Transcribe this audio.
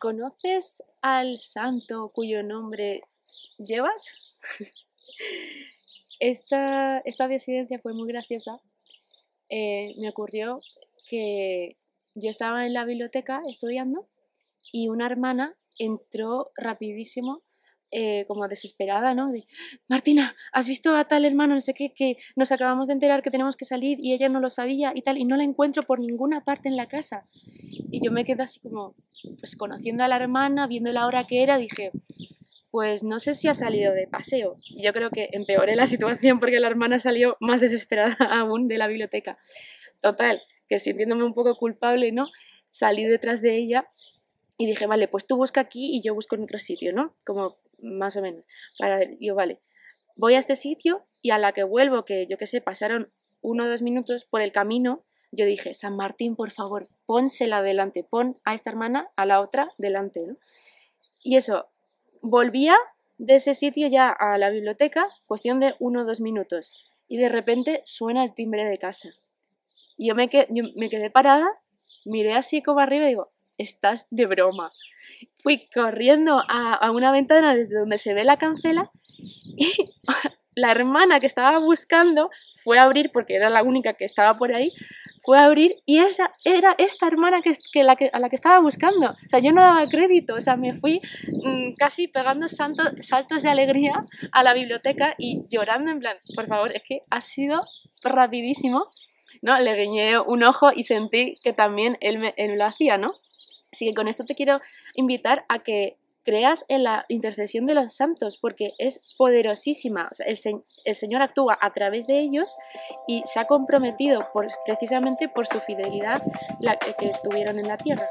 ¿Conoces al santo cuyo nombre llevas? esta, esta desidencia fue muy graciosa. Eh, me ocurrió que yo estaba en la biblioteca estudiando y una hermana entró rapidísimo eh, como desesperada, ¿no? Martina, ¿has visto a tal hermano? No sé qué, que nos acabamos de enterar que tenemos que salir y ella no lo sabía y tal, y no la encuentro por ninguna parte en la casa. Y yo me quedé así como, pues conociendo a la hermana, viendo la hora que era, dije, pues no sé si ha salido de paseo. Y yo creo que empeoré la situación porque la hermana salió más desesperada aún de la biblioteca. Total, que sintiéndome un poco culpable, ¿no? Salí detrás de ella y dije, vale, pues tú busca aquí y yo busco en otro sitio, ¿no? Como más o menos. Para yo, vale, voy a este sitio y a la que vuelvo, que yo qué sé, pasaron uno o dos minutos por el camino, yo dije, San Martín, por favor, pónsela delante, pon a esta hermana, a la otra, delante. Y eso, volvía de ese sitio ya a la biblioteca, cuestión de uno o dos minutos, y de repente suena el timbre de casa. Y yo me, quedé parada, miré así como arriba y digo, estás de broma. Fui corriendo a, a, una ventana desde donde se ve la cancela y la hermana que estaba buscando fue a abrir porque era la única que estaba por ahí fue a abrir y esa era esta hermana que, la que, a la que estaba buscando. O sea, yo no daba crédito, o sea, me fui mm, casi pegando saltos de alegría a la biblioteca y llorando en plan, por favor, es que ha sido rapidísimo, ¿no? Le guiñé un ojo y sentí que también él él lo hacía, ¿no? Así que con esto te quiero invitar a que creas en la intercesión de los santos porque es poderosísima. el, Señor actúa a través de ellos y se ha comprometido precisamente por su fidelidad la que, que tuvieron en la tierra.